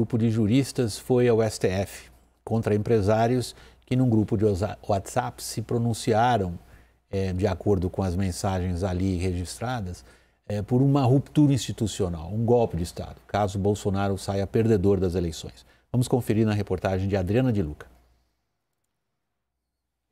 grupo de juristas foi ao STF contra empresários que, num grupo de WhatsApp, se pronunciaram, é, de acordo com as mensagens ali registradas, é, por uma ruptura institucional, um golpe de Estado, caso Bolsonaro saia perdedor das eleições. Vamos conferir na reportagem de Adriana de Luca.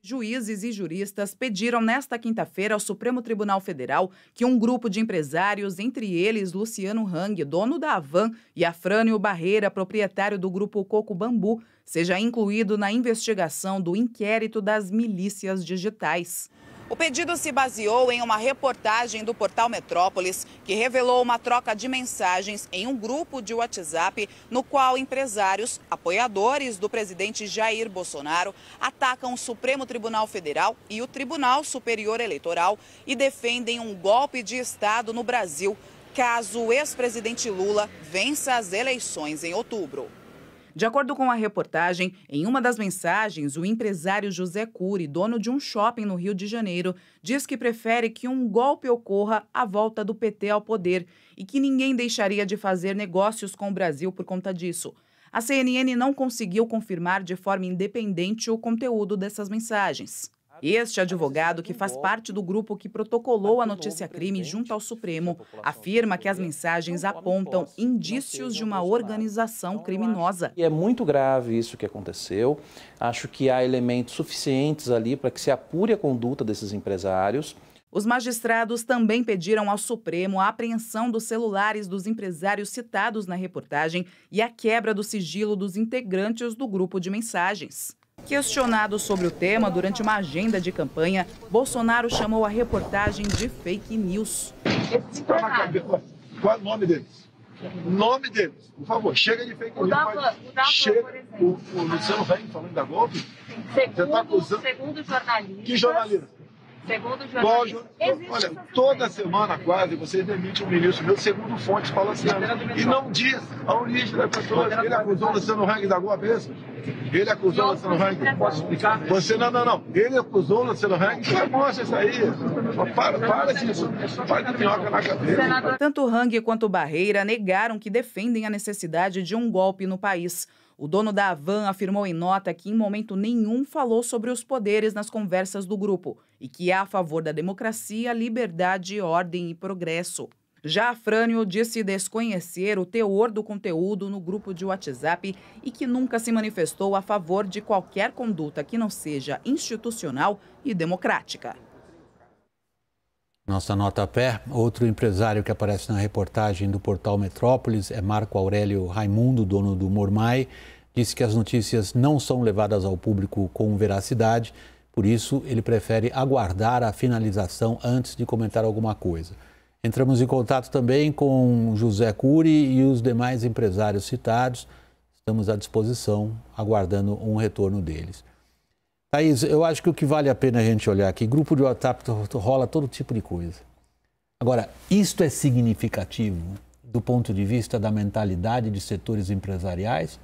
Juízes e juristas pediram nesta quinta-feira ao Supremo Tribunal Federal que um grupo de empresários, entre eles Luciano Hang, dono da Avan, e Afrânio Barreira, proprietário do grupo Coco Bambu, seja incluído na investigação do inquérito das milícias digitais. O pedido se baseou em uma reportagem do portal Metrópolis, que revelou uma troca de mensagens em um grupo de WhatsApp, no qual empresários, apoiadores do presidente Jair Bolsonaro, atacam o Supremo Tribunal Federal e o Tribunal Superior Eleitoral e defendem um golpe de Estado no Brasil, caso o ex-presidente Lula vença as eleições em outubro. De acordo com a reportagem, em uma das mensagens, o empresário José Cury, dono de um shopping no Rio de Janeiro, diz que prefere que um golpe ocorra à volta do PT ao poder e que ninguém deixaria de fazer negócios com o Brasil por conta disso. A CNN não conseguiu confirmar de forma independente o conteúdo dessas mensagens. Este advogado, que faz parte do grupo que protocolou a notícia crime junto ao Supremo, afirma que as mensagens apontam indícios de uma organização criminosa. é muito grave isso que aconteceu. Acho que há elementos suficientes ali para que se apure a conduta desses empresários. Os magistrados também pediram ao Supremo a apreensão dos celulares dos empresários citados na reportagem e a quebra do sigilo dos integrantes do grupo de mensagens. Questionado sobre o tema durante uma agenda de campanha, Bolsonaro chamou a reportagem de fake news. É Qual é o nome deles? Nome deles, por favor, chega de fake news. chega, o, o Luciano vem falando da Golpe? Segundo, você tá acusando... segundo jornalista. Que jornalista? Segundo jornalista. Olha, toda semana quase vocês demitem um ministro meu, segundo fontes palacianas. Assim, e não diz a origem da pessoa. Ele acusou Luciano Hang da mesmo? É Ele acusou o Luciano Hang. Posso explicar? Você não, não, não. Ele acusou o Luciano Hang. Já mostra isso aí. Para, para disso. Para de minhoca na cabeça. Tanto Hang quanto Barreira negaram que defendem a necessidade de um golpe no país. O dono da Avan afirmou em nota que em momento nenhum falou sobre os poderes nas conversas do grupo e que é a favor da democracia, liberdade, ordem e progresso. Já Frânio disse desconhecer o teor do conteúdo no grupo de WhatsApp e que nunca se manifestou a favor de qualquer conduta que não seja institucional e democrática. Nossa nota a pé, outro empresário que aparece na reportagem do portal Metrópolis é Marco Aurélio Raimundo, dono do Mormai. Disse que as notícias não são levadas ao público com veracidade, por isso ele prefere aguardar a finalização antes de comentar alguma coisa. Entramos em contato também com José Cury e os demais empresários citados. Estamos à disposição, aguardando um retorno deles. Thaís, eu acho que o que vale a pena a gente olhar aqui, grupo de WhatsApp rola todo tipo de coisa. Agora, isto é significativo do ponto de vista da mentalidade de setores empresariais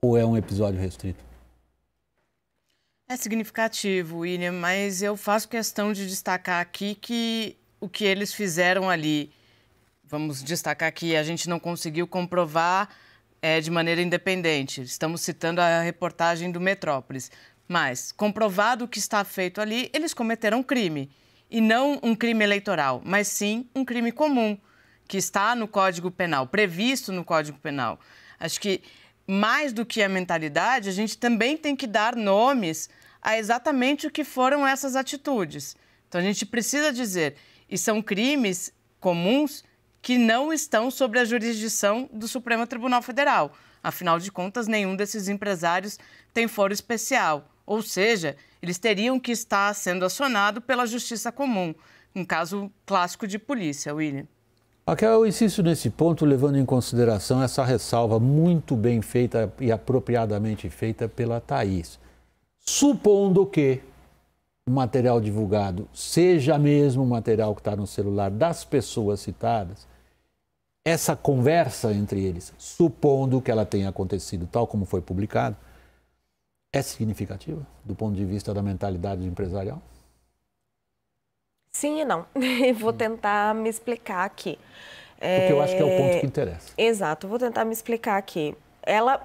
ou é um episódio restrito? É significativo, William, mas eu faço questão de destacar aqui que o que eles fizeram ali, vamos destacar que a gente não conseguiu comprovar é, de maneira independente. Estamos citando a reportagem do Metrópolis, mas, comprovado o que está feito ali, eles cometeram um crime. E não um crime eleitoral, mas sim um crime comum, que está no Código Penal, previsto no Código Penal. Acho que, mais do que a mentalidade, a gente também tem que dar nomes a exatamente o que foram essas atitudes. Então, a gente precisa dizer, e são crimes comuns que não estão sobre a jurisdição do Supremo Tribunal Federal. Afinal de contas, nenhum desses empresários tem foro especial. Ou seja, eles teriam que estar sendo acionados pela justiça comum, um caso clássico de polícia, William. Raquel, eu insisto nesse ponto, levando em consideração essa ressalva muito bem feita e apropriadamente feita pela Thaís. Supondo que o material divulgado seja mesmo o material que está no celular das pessoas citadas, essa conversa entre eles, supondo que ela tenha acontecido tal como foi publicado, é significativa do ponto de vista da mentalidade empresarial? Sim e não. Vou tentar me explicar aqui. Porque eu acho que é o ponto é, que interessa. Exato, vou tentar me explicar aqui. Ela,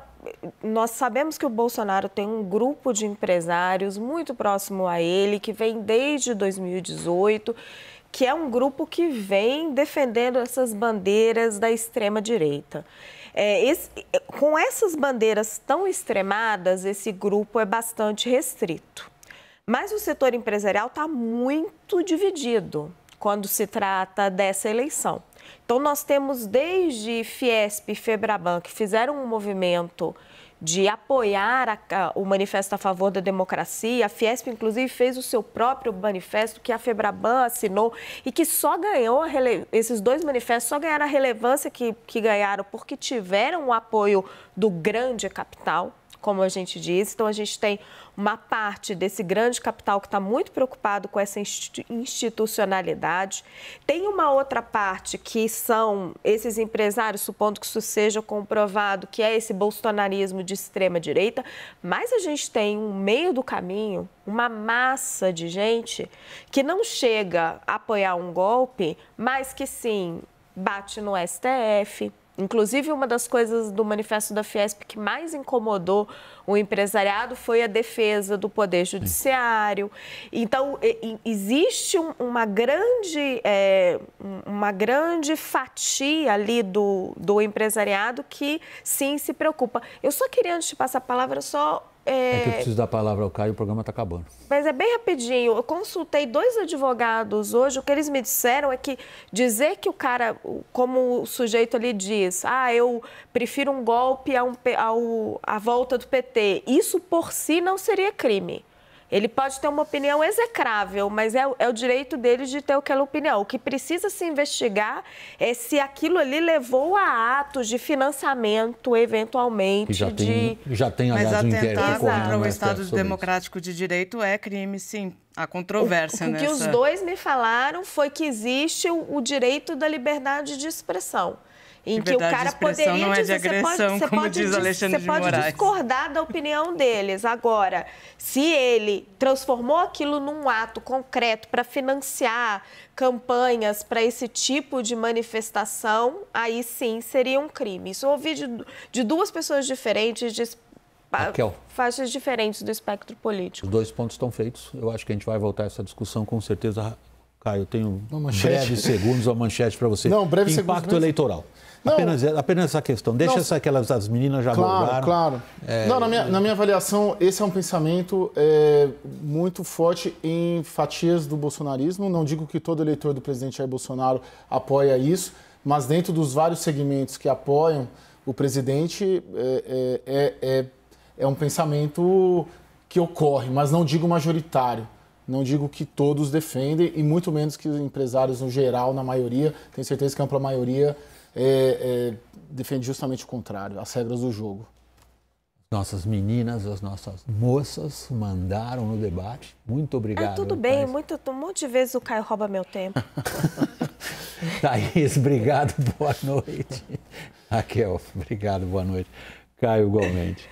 nós sabemos que o Bolsonaro tem um grupo de empresários muito próximo a ele, que vem desde 2018, que é um grupo que vem defendendo essas bandeiras da extrema-direita. É, esse, é, com essas bandeiras tão extremadas, esse grupo é bastante restrito. Mas o setor empresarial está muito dividido quando se trata dessa eleição. Então, nós temos desde Fiesp e Febraban, que fizeram um movimento de apoiar a, a, o manifesto a favor da democracia. A Fiesp, inclusive, fez o seu próprio manifesto que a Febraban assinou e que só ganhou, rele... esses dois manifestos só ganharam a relevância que, que ganharam porque tiveram o apoio do grande capital, como a gente disse. Então, a gente tem uma parte desse grande capital que está muito preocupado com essa institucionalidade. Tem uma outra parte que são esses empresários, supondo que isso seja comprovado, que é esse bolsonarismo de extrema-direita, mas a gente tem um meio do caminho, uma massa de gente que não chega a apoiar um golpe, mas que sim bate no STF Inclusive, uma das coisas do manifesto da Fiesp que mais incomodou o empresariado foi a defesa do Poder Judiciário. Então, existe uma grande, é, uma grande fatia ali do, do empresariado que, sim, se preocupa. Eu só queria, antes de passar a palavra, só é... é... que eu preciso dar a palavra ao Caio, o programa está acabando. Mas é bem rapidinho. Eu consultei dois advogados hoje, o que eles me disseram é que dizer que o cara, como o sujeito ali diz, ah, eu prefiro um golpe a, um, a volta do PT, isso por si não seria crime. Ele pode ter uma opinião execrável, mas é, é, o direito dele de ter aquela opinião. O que precisa se investigar é se aquilo ali levou a atos de financiamento, eventualmente. já, de... tem, já tem, aliás, mas um atentar contra o Estado Democrático isso. de Direito é crime, sim. A controvérsia, né? O, o que nessa... os dois me falaram foi que existe o, o direito da liberdade de expressão em que o cara poderia não é de agressão, você pode, você pode, diz Alexandre você pode discordar da opinião deles. Agora, se ele transformou aquilo num ato concreto para financiar campanhas para esse tipo de manifestação, aí sim seria um crime. Isso eu ouvi de, de duas pessoas diferentes, de Raquel. faixas diferentes do espectro político. Os dois pontos estão feitos. Eu acho que a gente vai voltar a essa discussão com certeza Caio, tenho breves segundos, uma manchete para você. Não, breve Impacto segundos. Impacto eleitoral. Não. Apenas, apenas essa questão. Deixa não. essa, aquelas as meninas já Claro, abordaram. claro. É... Não, na minha, na minha avaliação, esse é um pensamento é, muito forte em fatias do bolsonarismo. Não digo que todo eleitor do presidente Jair Bolsonaro apoia isso, mas dentro dos vários segmentos que apoiam o presidente, é, é, é, é um pensamento que ocorre, mas não digo majoritário não digo que todos defendem, e muito menos que os empresários no geral, na maioria, tenho certeza que a ampla maioria é, é, defende justamente o contrário, as regras do jogo. Nossas meninas, as nossas moças mandaram no debate. Muito é, obrigado. É, tudo bem, muito, um monte de vezes o Caio rouba meu tempo. Thaís, obrigado, boa noite. Raquel, obrigado, boa noite. Caio, igualmente.